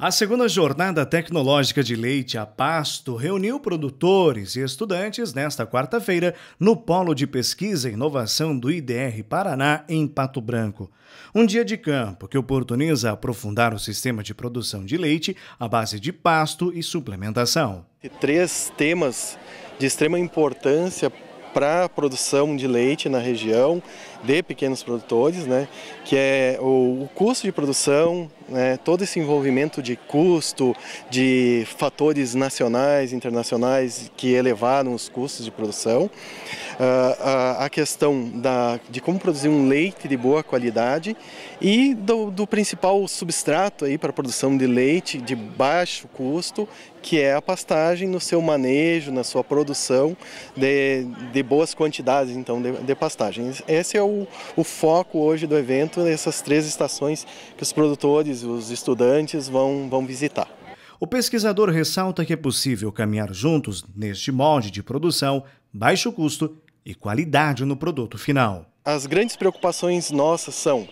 A segunda jornada tecnológica de leite a pasto reuniu produtores e estudantes nesta quarta-feira no Polo de Pesquisa e Inovação do IDR Paraná, em Pato Branco. Um dia de campo que oportuniza aprofundar o sistema de produção de leite à base de pasto e suplementação. três temas de extrema importância para a produção de leite na região de pequenos produtores, né? que é o custo de produção, né, todo esse envolvimento de custo, de fatores nacionais, internacionais que elevaram os custos de produção, a, ah, ah, a questão da, de como produzir um leite de boa qualidade e do, do principal substrato aí para a produção de leite de baixo custo, que é a pastagem no seu manejo, na sua produção de, de boas quantidades então de, de pastagens. Esse é o, o foco hoje do evento, essas três estações que os produtores os estudantes vão, vão visitar. O pesquisador ressalta que é possível caminhar juntos neste molde de produção, baixo custo e qualidade no produto final. As grandes preocupações nossas são uh,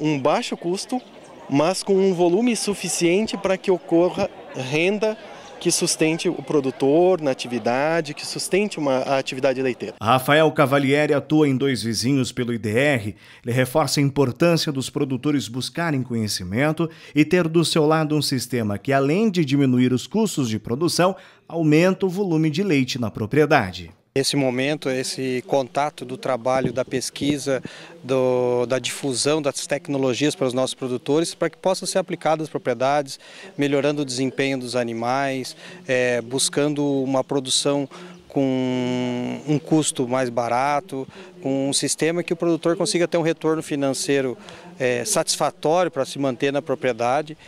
um baixo custo, mas com um volume suficiente para que ocorra renda que sustente o produtor na atividade, que sustente uma, a atividade leiteira. Rafael Cavalieri atua em Dois Vizinhos pelo IDR. Ele reforça a importância dos produtores buscarem conhecimento e ter do seu lado um sistema que, além de diminuir os custos de produção, aumenta o volume de leite na propriedade. Esse momento, esse contato do trabalho, da pesquisa, do, da difusão das tecnologias para os nossos produtores, para que possam ser aplicadas as propriedades, melhorando o desempenho dos animais, é, buscando uma produção com um custo mais barato, com um sistema que o produtor consiga ter um retorno financeiro é, satisfatório para se manter na propriedade.